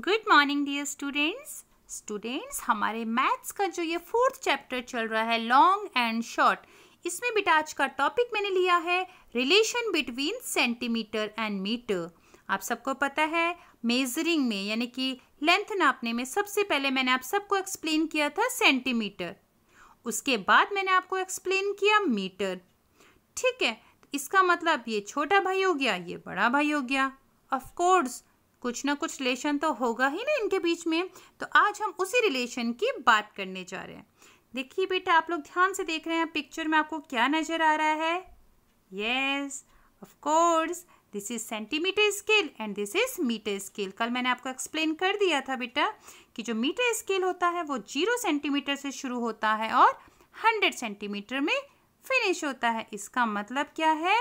good morning dear students students हमारे maths का जो ये फोर्थ चैप्टर चल रहा है लॉन्ग एंड शॉर्ट इसमें बेटा आज का टॉपिक मैंने लिया है relation between centimetre and metre आप सबको पता है मेजरिंग में यानी कि लेंथ नापने में सबसे पहले मैंने आप सबको एक्सप्लेन किया था सेंटीमीटर उसके बाद मैंने आपको एक्सप्लेन किया मीटर ठीक है इसका मतलब ये छोटा भाई हो गया ये बड़ा भाई हो गया ऑफकोर्स कुछ ना कुछ रिलेशन तो होगा ही ना इनके बीच में तो आज हम उसी रिलेशन की बात करने जा रहे हैं देखिए बेटा आप लोग ध्यान से देख रहे हैं पिक्चर में आपको क्या नज़र आ रहा है yes of course this is centimetre scale and this is metre scale कल मैंने आपको एक्सप्लेन कर दिया था बेटा कि जो मीटर स्केल होता है वो जीरो सेंटीमीटर से शुरू होता है और हंड्रेड सेंटीमीटर में फिनिश होता है इसका मतलब क्या है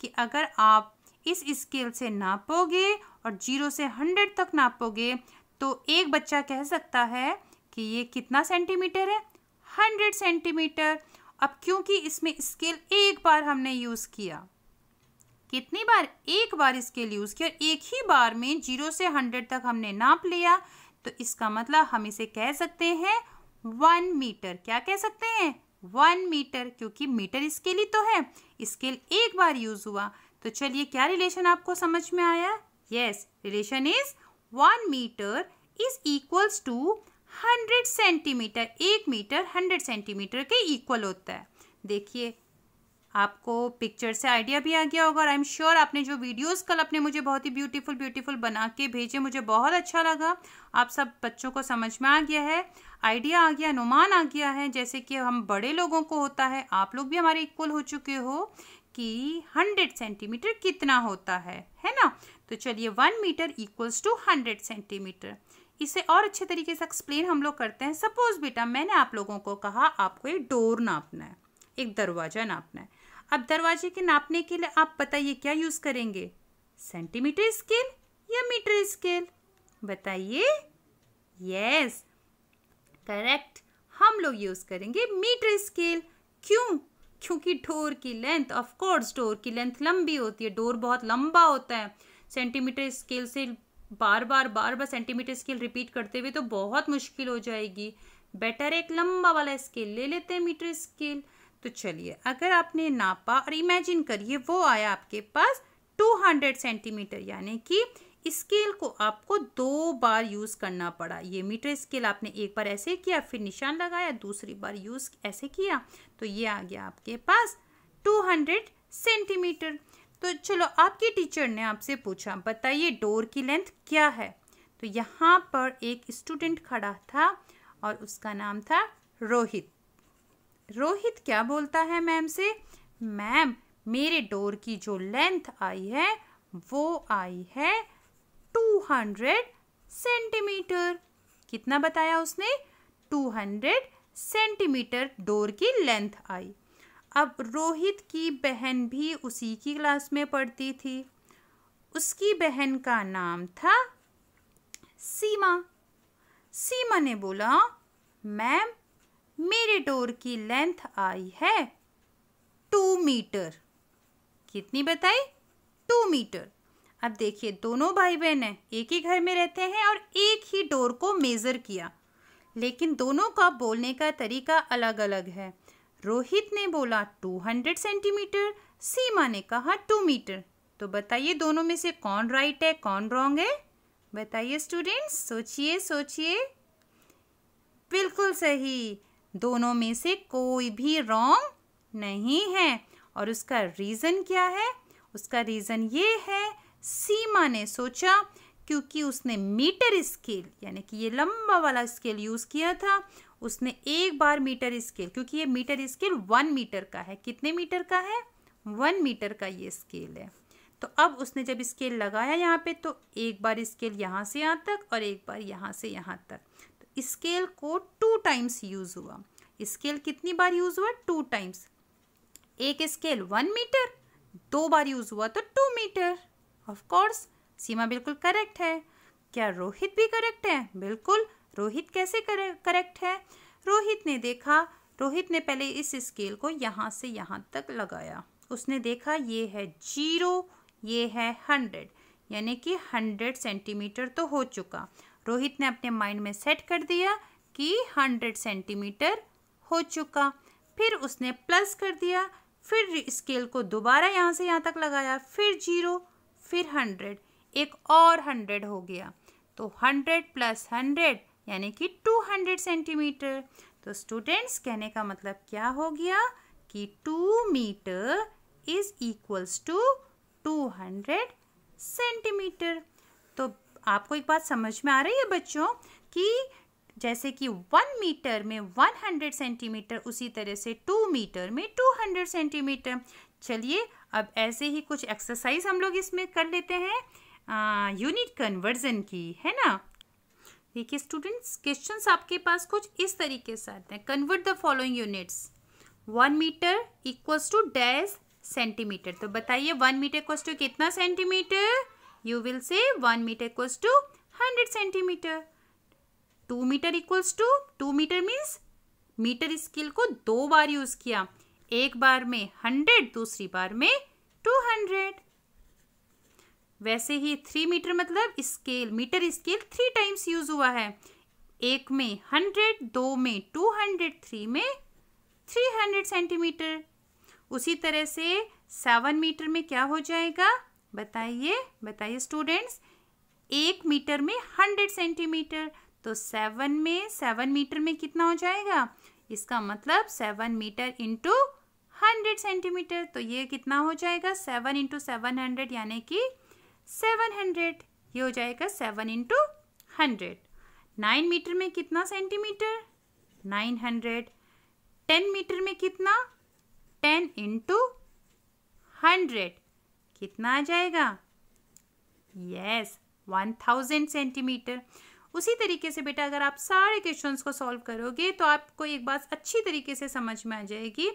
कि अगर आप इस स्केल से नापोगे और जीरो से हंड्रेड तक नापोगे तो एक बच्चा कह सकता है कि ये कितना सेंटीमीटर है हंड्रेड सेंटीमीटर अब क्योंकि इसमें स्केल एक बार हमने यूज़ किया कितनी बार एक बार स्केल यूज़ किया एक ही बार में जीरो से हंड्रेड तक हमने नाप लिया तो इसका मतलब हम इसे कह सकते हैं वन मीटर क्या कह सकते हैं वन मीटर क्योंकि मीटर स्केल ही तो है स्केल एक बार यूज़ हुआ तो चलिए क्या रिलेशन आपको समझ में आया Yes, relation is 1 meter is equals to 100 centimetre एक मीटर 100 सेंटीमीटर के इक्वल होता है देखिए आपको पिक्चर से आइडिया भी आ गया होगा और आई एम श्योर आपने जो वीडियोस कल अपने मुझे बहुत ही ब्यूटीफुल ब्यूटीफुल बना के भेजे मुझे बहुत अच्छा लगा आप सब बच्चों को समझ में आ गया है आइडिया आ गया अनुमान आ गया है जैसे कि हम बड़े लोगों को होता है आप लोग भी हमारे इक्वल हो चुके हो कि 100 सेंटीमीटर कितना होता है है ना तो चलिए one metre equals to hundred centimetre इसे और अच्छे तरीके से एक्सप्लेन हम लोग करते हैं सपोज बेटा मैंने आप लोगों को कहा आपको एक डोर नापना है एक दरवाज़ा नापना है अब दरवाजे के नापने के लिए आप बताइए क्या यूज़ करेंगे सेंटीमीटर स्केल या मीटर स्केल बताइए यस करेक्ट हम लोग यूज़ करेंगे मीटर स्केल क्यों क्योंकि डोर की लेंथ ऑफ कोर्स डोर की लेंथ लंबी होती है डोर बहुत लंबा होता है सेंटीमीटर स्केल से बार बार बार बार सेंटीमीटर स्केल रिपीट करते हुए तो बहुत मुश्किल हो जाएगी बेटर एक लंबा वाला स्केल ले लेते हैं मीटर स्केल तो चलिए अगर आपने नापा और इमेजिन करिए वो आया आपके पास 200 सेंटीमीटर यानी कि स्केल को आपको दो बार यूज़ करना पड़ा ये मीटर स्केल आपने एक बार ऐसे किया फिर निशान लगाया दूसरी बार यूज़ ऐसे किया तो ये आ गया आपके पास टू हंड्रेड सेंटीमीटर तो चलो आपके टीचर ने आपसे पूछा बताइए डोर की लेंथ क्या है तो यहाँ पर एक स्टूडेंट खड़ा था और उसका नाम था रोहित रोहित क्या बोलता है मैम से मैम मेरे डोर की जो लेंथ आई है वो आई है 200 सेंटीमीटर कितना बताया उसने 200 सेंटीमीटर डोर की लेंथ आई अब रोहित की बहन भी उसी की क्लास में पढ़ती थी उसकी बहन का नाम था सीमा सीमा ने बोला मैम मेरे डोर की लेंथ आई है टू मीटर कितनी बताई टू मीटर अब देखिए दोनों भाई बहन हैं एक ही घर में रहते हैं और एक ही डोर को मेज़र किया लेकिन दोनों का बोलने का तरीका अलग अलग है रोहित ने बोला 200 सेंटीमीटर सीमा ने कहा 2 मीटर तो बताइए दोनों में से कौन राइट है कौन रॉन्ग है बताइए स्टूडेंट्स सोचिए सोचिए बिल्कुल सही दोनों में से कोई भी रॉन्ग नहीं है और उसका रीज़न क्या है उसका रीज़न ये है सीमा ने सोचा क्योंकि उसने मीटर स्केल यानी कि ये लंबा वाला स्केल यूज़ किया था उसने एक बार मीटर स्केल क्योंकि ये मीटर स्केल वन मीटर का है कितने मीटर का है वन मीटर का ये स्केल है तो अब उसने जब स्केल लगाया यहाँ पे तो एक बार स्केल यहाँ से यहाँ तक और एक बार यहाँ से यहाँ तक तो स्केल को टू टाइम्स यूज़ हुआ स्केल कितनी बार यूज़ हुआ टू टाइम्स एक स्केल वन मीटर दो बार यूज़ हुआ तो two metre of course Seema बिल्कुल करेक्ट है क्या रोहित भी करेक्ट है बिल्कुल रोहित कैसे करेक्ट है रोहित ने देखा रोहित ने पहले इस स्केल को यहाँ से यहाँ तक लगाया उसने देखा ये है जीरो ये है हंड्रेड यानी कि हंड्रेड सेंटीमीटर तो हो चुका रोहित ने अपने माइंड में सेट कर दिया कि हंड्रेड सेंटीमीटर हो चुका फिर उसने प्लस कर दिया फिर स्केल को दोबारा यहाँ से यहाँ तक लगाया फिर जीरो फिर हंड्रेड एक और हंड्रेड हो गया तो हंड्रेड प्लस हंड्रेड यानी कि टू हंड्रेड सेंटीमीटर तो स्टूडेंट्स कहने का मतलब क्या हो गया कि two metre is equals to two hundred centimetre तो आपको एक बात समझ में आ रही है बच्चों कि जैसे कि वन मीटर में वन हंड्रेड सेंटीमीटर उसी तरह से टू मीटर में टू हंड्रेड सेंटीमीटर चलिए अब ऐसे ही कुछ एक्सरसाइज हम लोग इसमें कर लेते हैं यूनिट कन्वर्जन की है ना देखिए स्टूडेंट्स क्वेश्चंस आपके पास कुछ इस तरीके से आते हैं convert the following units one metre equals to dash centimetre तो बताइए वन मीटर इक्वल्स टू कितना centimetre you will say one metre equals to hundred centimetre two metre equals to two metre means metre scale को दो बार use किया एक बार में hundred दूसरी बार में टू हंड्रेड वैसे ही थ्री मीटर मतलब scale metre scale three times use हुआ है एक में हंड्रेड दो में टू हंड्रेड थ्री में थ्री हंड्रेड सेंटीमीटर उसी तरह से सेवन मीटर में क्या हो जाएगा बताइए बताइए स्टूडेंट्स एक मीटर में हंड्रेड सेंटीमीटर तो सेवन में सेवन मीटर में कितना हो जाएगा इसका मतलब seven metre into hundred centimetre तो ये कितना हो जाएगा सेवन इंटू सेवन हंड्रेड यानी कि सेवन हंड्रेड ये हो जाएगा seven into hundred nine metre में कितना centimetre nine hundred ten metre में कितना टेन इंटू हंड्रेड कितना आ जाएगा यस वन थाउजेंड सेंटीमीटर उसी तरीके से बेटा अगर आप सारे क्वेश्चंस को सॉल्व करोगे तो आपको एक बात अच्छी तरीके से समझ में आ जाएगी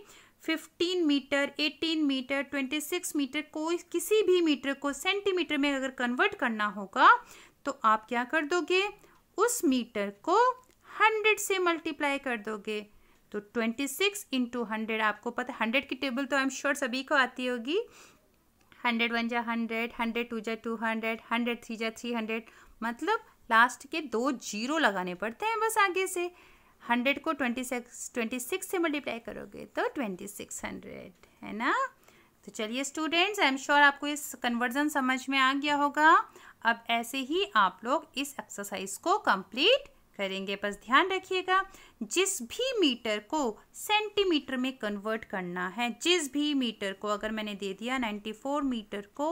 fifteen metre eighteen metre six metre कोई किसी भी मीटर को सेंटीमीटर में अगर कन्वर्ट करना होगा तो आप क्या कर दोगे उस मीटर को हंड्रेड से मल्टीप्लाई कर दोगे तो ट्वेंटी सिक्स इंटू हंड्रेड आपको पता हंड्रेड की टेबल तो आई एम श्योर सभी को आती होगी हंड्रेड वन जा हंड्रेड हंड्रेड टू जा टू हंड्रेड हंड्रेड थ्री जा थ्री हंड्रेड मतलब लास्ट के दो जीरो लगाने पड़ते हैं बस आगे से हंड्रेड को ट्वेंटी सिक्स ट्वेंटी सिक्स से मल्टीप्लाई करोगे तो ट्वेंटी सिक्स हंड्रेड है ना तो चलिए स्टूडेंट्स आई एम श्योर आपको इस कन्वर्जन समझ में आ गया होगा अब ऐसे ही आप लोग इस एक्सरसाइज को कंप्लीट करेंगे बस ध्यान रखिएगा जिस भी मीटर को सेंटीमीटर में कन्वर्ट करना है जिस भी मीटर को अगर मैंने दे दिया 94 मीटर को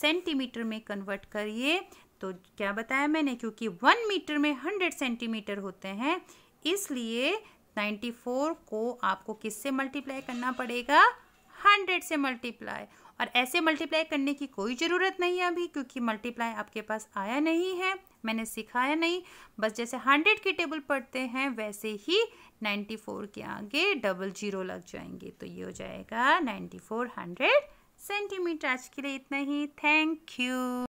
सेंटीमीटर में कन्वर्ट करिए तो क्या बताया मैंने क्योंकि वन मीटर में हंड्रेड सेंटीमीटर होते हैं इसलिए 94 को आपको किससे मल्टीप्लाई करना पड़ेगा 100 से मल्टीप्लाई और ऐसे मल्टीप्लाई करने की कोई ज़रूरत नहीं है अभी क्योंकि मल्टीप्लाई आपके पास आया नहीं है मैंने सिखाया नहीं बस जैसे हंड्रेड की टेबल पढ़ते हैं वैसे ही नाइन्टी फोर के आगे डबल जीरो लग जाएंगे तो ये हो जाएगा नाइन्टी फोर हंड्रेड सेंटीमीटर आज के लिए इतना ही थैंक यू